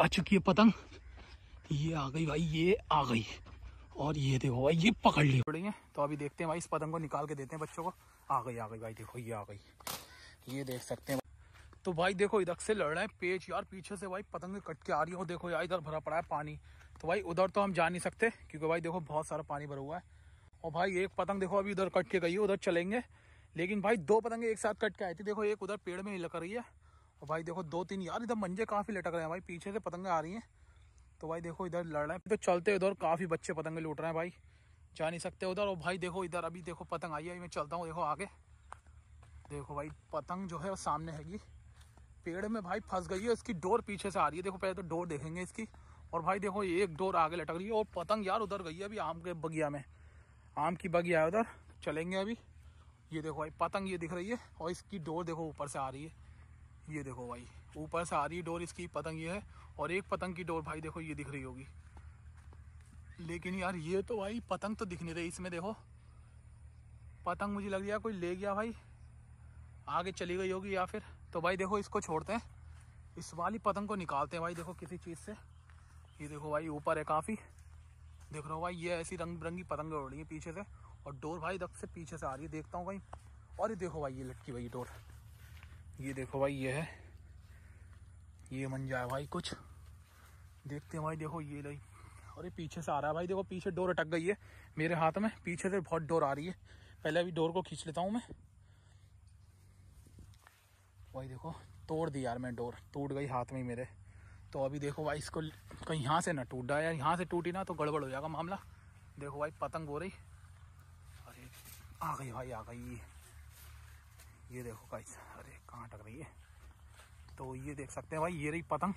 आ चुकी है पतंग ये आ गई भाई ये आ गई और ये देखो भाई ये पकड़ ली पड़ी है तो अभी देखते हैं भाई इस पतंग को निकाल के देते हैं बच्चों को आ गई आ गई भाई देखो ये आ गई ये देख सकते हैं तो भाई देखो इधर से लड़ रहे हैं पेच यार पीछे से भाई पतंग कट के आ रही हो देखो यार इधर भरा पड़ा है पानी तो भाई उधर तो हम जा नहीं सकते क्योंकि भाई देखो बहुत सारा पानी भरा हुआ है और भाई एक पतंग देखो अभी उधर कट के गई है उधर चलेंगे लेकिन भाई दो पतंगे एक साथ कट के आई थी देखो एक उधर पेड़ में ही लग रही है और भाई देखो दो तीन यार इधर मंजे काफ़ी लटक रहे हैं भाई पीछे से पतंगे आ रही हैं तो भाई देखो इधर लड़ रहे हैं तो चलते उधर काफ़ी बच्चे पतंगे लूट रहे हैं भाई जा नहीं सकते उधर और भाई देखो इधर अभी देखो पतंग आई है मैं चलता हूँ देखो आगे देखो भाई पतंग जो है वो सामने हैगी पेड़ में भाई फंस गई है इसकी डोर पीछे से आ रही है देखो पहले तो डोर देखेंगे इसकी और भाई देखो एक डोर आगे लटक रही है और पतंग यार उधर गई है अभी आम के बगिया में आम की बगिया है उधर चलेंगे अभी ये देखो भाई पतंग ये दिख रही है और इसकी डोर देखो ऊपर से आ रही है ये देखो भाई ऊपर से आ रही डोर इसकी पतंग ये है और एक पतंग की डोर भाई देखो ये दिख रही होगी लेकिन यार ये तो भाई पतंग तो दिख नहीं रही इसमें देखो पतंग मुझे लग रही कोई ले गया भाई आगे चली गई होगी या फिर तो भाई देखो इसको छोड़ते हैं इस वाली पतंग को निकालते हैं भाई देखो किसी चीज़ से ये देखो भाई ऊपर है काफ़ी देख रहा हो भाई ये ऐसी रंग बिरंगी पतंग उड़ रही है पीछे से और डोर भाई दब से पीछे से आ रही है देखता हूँ भाई और ये देखो भाई ये लटकी भाई डोर ये देखो भाई ये है ये बन जाए भाई कुछ देखते हैं भाई देखो ये लाई अरे पीछे से आ रहा है भाई देखो पीछे डोर अटक गई है मेरे हाथ में पीछे से बहुत डोर आ रही है पहले अभी डोर को खींच लेता हूँ मैं भाई देखो तोड़ दी यार मैं डोर टूट गई हाथ में ही मेरे तो अभी देखो भाई इसको कहीं यहाँ से ना टूट रहा यार यहाँ से टूटी ना तो गड़बड़ हो जाएगा मामला देखो भाई पतंग हो रही अरे आ गई भाई आ गई ये देखो गाइस अरे कहाँ टक रही है तो ये देख सकते हैं भाई ये रही पतंग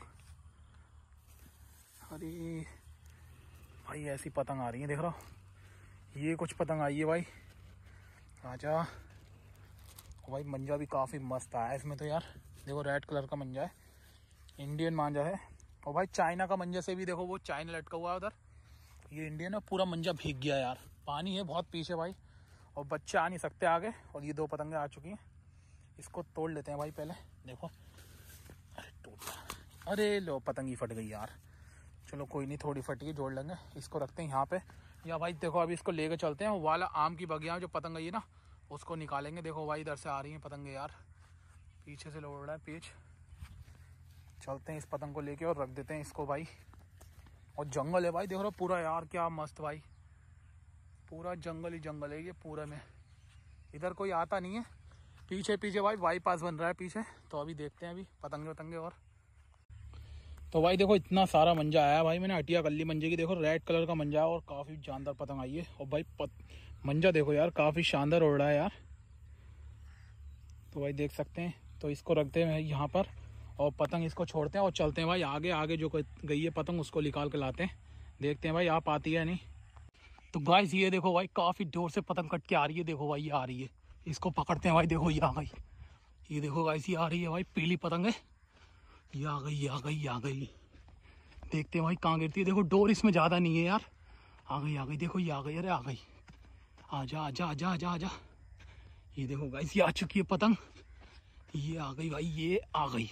अरे भाई ऐसी पतंग आ रही है देख रहा ये कुछ पतंग आई है भाई अच्छा भाई मंजा भी काफ़ी मस्त आया इसमें तो यार देखो रेड कलर का मंजा है इंडियन मांजा है और भाई चाइना का मंजा से भी देखो वो चाइना लटका हुआ है उधर ये इंडियन है पूरा मंजा भीग गया यार पानी है बहुत पीछे भाई और बच्चे आ नहीं सकते आगे और ये दो पतंगे आ चुकी हैं इसको तोड़ लेते हैं भाई पहले देखो अरे गया अरे लो पतंगी फट गई यार चलो कोई नहीं थोड़ी फटी जोड़ लेंगे इसको रखते हैं यहाँ पे या भाई देखो अभी इसको लेके चलते हैं वाला आम की बगिया जो पतंग है ना उसको निकालेंगे देखो भाई इधर से आ रही है पतंगे यार पीछे से लौड़ रहा है पीछे चलते हैं इस पतंग को लेके और रख देते हैं इसको भाई और जंगल है भाई देख रहे हो पूरा यार क्या मस्त भाई पूरा जंगल ही जंगल है ये पूरा में इधर कोई आता नहीं है पीछे पीछे भाई बाईपास बन रहा है पीछे तो अभी देखते हैं अभी पतंगे वतंगे और तो भाई देखो इतना सारा मंजा आया भाई मैंने हटिया गली मंजे की देखो रेड कलर का मंजा और काफ़ी जानदार पतंग आई है और भाई पत मंजा देखो यार काफ़ी शानदार उड़ रहा है यार तो भाई देख सकते हैं तो इसको रखते हैं यहाँ पर और पतंग इसको छोड़ते हैं और चलते हैं भाई आगे आगे जो गई है पतंग उसको निकाल के लाते हैं देखते हैं भाई आप आती है नहीं तो भाई ये देखो भाई काफ़ी जोर से पतंग कट के आ रही है देखो भाई ये आ रही है इसको पकड़ते हैं भाई देखो ये आ गई ये देखो गाइस ये आ रही है भाई पीली पतंग है ये आ गई आ गई आ गई देखते हैं भाई कहाँ गिरती है देखो डोर इसमें ज़्यादा नहीं है यार आ गई आ गई देखो ये आ गई अरे आ गई आ जा आ जा आ जा आ जा आ जा ये देखो गाइस ये आ चुकी है पतंग ये आ गई भाई ये आ गई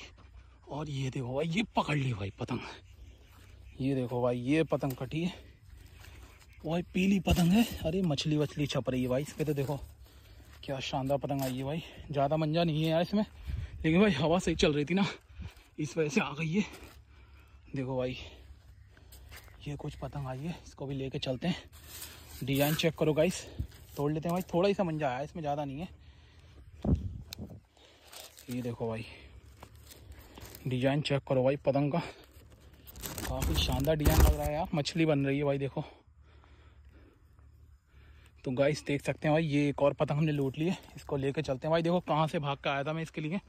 और ये देखो भाई ये पकड़ ली भाई पतंग ये देखो भाई ये पतंग कटी है भाई पीली पतंग है अरे मछली वछली छप रही है भाई इस पर तो देखो क्या शानदार पतंग आई है भाई ज़्यादा मंजा नहीं है यार इसमें लेकिन भाई हवा सही चल रही थी ना इस वजह से आ गई है देखो भाई ये कुछ पतंग आई है इसको भी लेके चलते हैं डिज़ाइन चेक करो गाइस तोड़ लेते हैं भाई थोड़ा ही सा मंजा आया इसमें ज़्यादा नहीं है ये देखो भाई डिज़ाइन चेक करो भाई पतंग का काफ़ी शानदार डिज़ाइन लग रहा है यार मछली बन रही है भाई देखो तो गाइस देख सकते हैं भाई ये एक और पतंग हमने लूट लिया है इसको लेके चलते हैं भाई देखो कहाँ से भाग का आया था मैं इसके लिए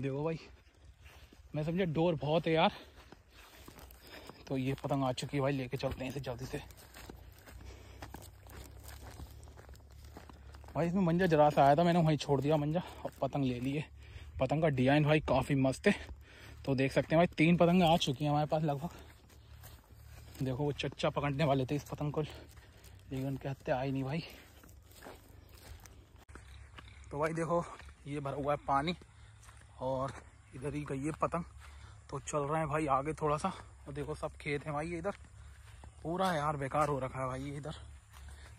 देखो भाई मैं समझा डोर बहुत है यार तो ये पतंग आ चुकी है भाई लेके चलते हैं इसे जल्दी से भाई इसमें मंजा जरा सा आया था मैंने वहीं छोड़ दिया मंजा और पतंग ले लिए पतंग का डिजाइन भाई काफ़ी मस्त है तो देख सकते हैं भाई तीन पतंग आ चुकी हैं हमारे पास लगभग देखो वो चच्चा पकड़ने वाले थे इस पतंग को जीवन की हत्या आई नहीं भाई तो भाई देखो ये भरा हुआ है पानी और इधर ही गई है पतंग तो चल रहे हैं भाई आगे थोड़ा सा और देखो सब खेत है भाई ये इधर पूरा यार बेकार हो रखा है भाई ये इधर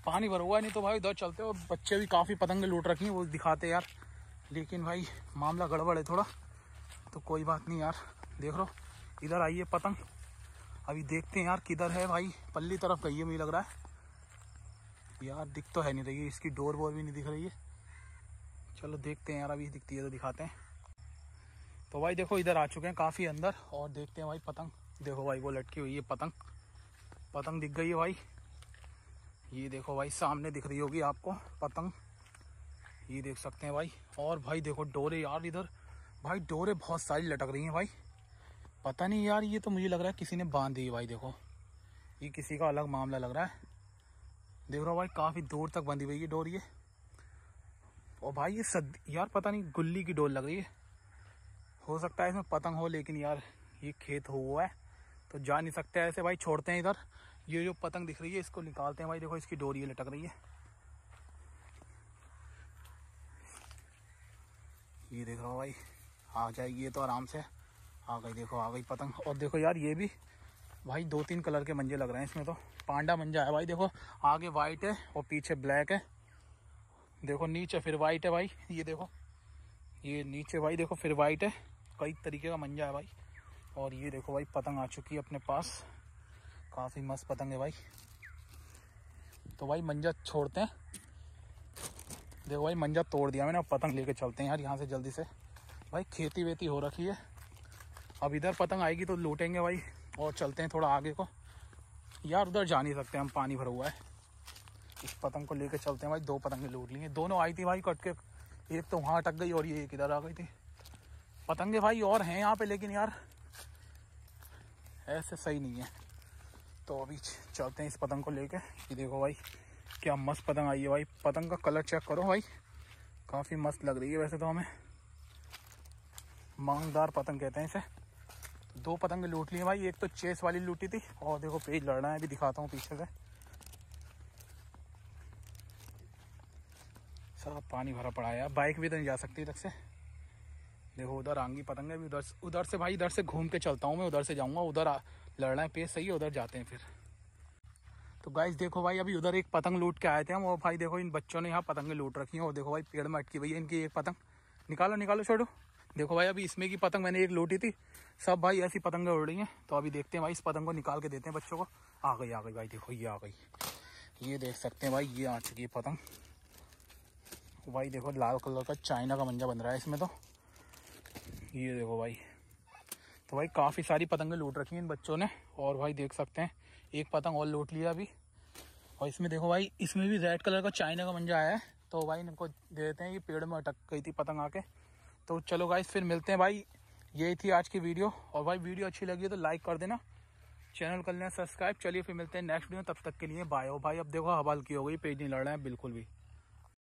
पानी भरा हुआ है नहीं तो भाई उधर चलते हो बच्चे भी काफ़ी पतंगे लूट रखी हैं वो दिखाते यार लेकिन भाई मामला गड़बड़ है थोड़ा तो कोई बात नहीं यार देख लो इधर आइए पतंग अभी देखते हैं यार किधर है भाई पल्ली तरफ गई है मुझे लग रहा है यार दिख तो है नहीं रही इसकी डोर वोर भी नहीं दिख रही है चलो देखते हैं यार अभी दिखती है तो दिखाते हैं तो भाई देखो इधर आ चुके हैं काफ़ी अंदर और देखते हैं भाई पतंग देखो भाई वो लटकी हुई है पतंग पतंग दिख गई है भाई ये देखो भाई सामने दिख रही होगी आपको पतंग ये देख सकते हैं भाई और भाई देखो डोरे यार इधर भाई डोरे बहुत सारी लटक रही हैं भाई पता नहीं यार ये तो मुझे लग रहा है किसी ने बांध दी भाई देखो ये किसी का अलग मामला लग रहा है देख रहा भाई काफ़ी दूर तक बंधी हुई है डोर ये और भाई ये सद यार पता नहीं गुल्ली की डोर लग रही है हो सकता है इसमें पतंग हो लेकिन यार ये खेत हुआ है तो जा नहीं सकते ऐसे भाई छोड़ते हैं इधर ये जो पतंग दिख रही है इसको निकालते हैं भाई देखो इसकी डोर ये लटक रही है ये देख रहा हूँ भाई आ जाएगी ये तो आराम से आ गई देखो आ गई पतंग और देखो यार ये भी भाई दो तीन कलर के मंजे लग रहे हैं इसमें तो पांडा मंजा है भाई देखो आगे वाइट है और पीछे ब्लैक है देखो नीचे फिर वाइट है भाई ये देखो ये नीचे भाई देखो फिर वाइट है कई तरीके का मंजा है भाई और ये देखो भाई पतंग आ चुकी है अपने पास काफ़ी मस्त पतंग है भाई तो भाई मंजा छोड़ते हैं देखो भाई मंजा तोड़ दिया मैंने अब पतंग लेके चलते हैं यार यहाँ से जल्दी से भाई खेती वेती हो रखी है अब इधर पतंग आएगी तो लूटेंगे भाई और चलते हैं थोड़ा आगे को यार उधर जा नहीं सकते हम पानी भरा हुआ है इस पतंग को लेकर चलते हैं भाई दो पतंगे लूट लिए दोनों आई थी भाई कट के एक तो वहाँ अटक गई और ये एक इधर आ गई थी पतंगे भाई और हैं यहाँ पे लेकिन यार ऐसे सही नहीं है तो अभी चलते हैं इस पतंग को लेके ये देखो भाई क्या मस्त पतंग आई है भाई पतंग का कलर चेक करो भाई काफ़ी मस्त लग रही है वैसे तो हमें मांगदार पतंग कहते हैं इसे दो पतंग लूट ली भाई एक तो चेस वाली लूटी थी और देखो पेज लड़ रहा है भी दिखाता हूँ पीछे से सारा पानी भरा पड़ा है बाइक भी तो नहीं जा सकती इधर से देखो उधर आंगी पतंग है उधर से उधर से भाई इधर से घूम के चलता हूँ मैं उधर से जाऊँगा उधर लड़ रहा है पेज सही है उधर जाते हैं फिर तो गाइस देखो भाई अभी उधर एक पतंग लूट के आए थे हम और भाई देखो इन बच्चों ने यहाँ पतंगें लूट रखी हैं और देखो भाई पेड़ में अटकी भैया इनकी एक पतंग निकालो निकालो छोड़ो देखो भाई अभी इसमें की पतंग मैंने एक लोटी थी सब भाई ऐसी पतंग उड़ रही हैं तो अभी देखते हैं भाई इस पतंग को निकाल के देते हैं बच्चों को आ गई आ गई भाई देखो ये आ गई ये देख सकते हैं भाई ये आ चुकी है पतंग भाई देखो लाल कलर का चाइना का मंजा बन रहा है इसमें तो ये देखो भाई तो भाई काफ़ी सारी पतंगें लूट रखी हैं इन बच्चों ने और भाई देख सकते हैं एक पतंग और लूट लिया अभी और इसमें देखो भाई इसमें भी रेड कलर का चाइना का मंजा आया है तो भाई इनको दे देते हैं ये पेड़ में अटक गई थी पतंग आके तो चलो गाइस फिर मिलते हैं भाई यही थी आज की वीडियो और भाई वीडियो अच्छी लगी तो लाइक कर देना चैनल कर लेना सब्सक्राइब चलिए फिर मिलते हैं नेक्स्ट वीडियो तब तक के लिए बाय हो भाई अब देखो हवाल की हो गई पेज नहीं लड़ रहे हैं बिल्कुल भी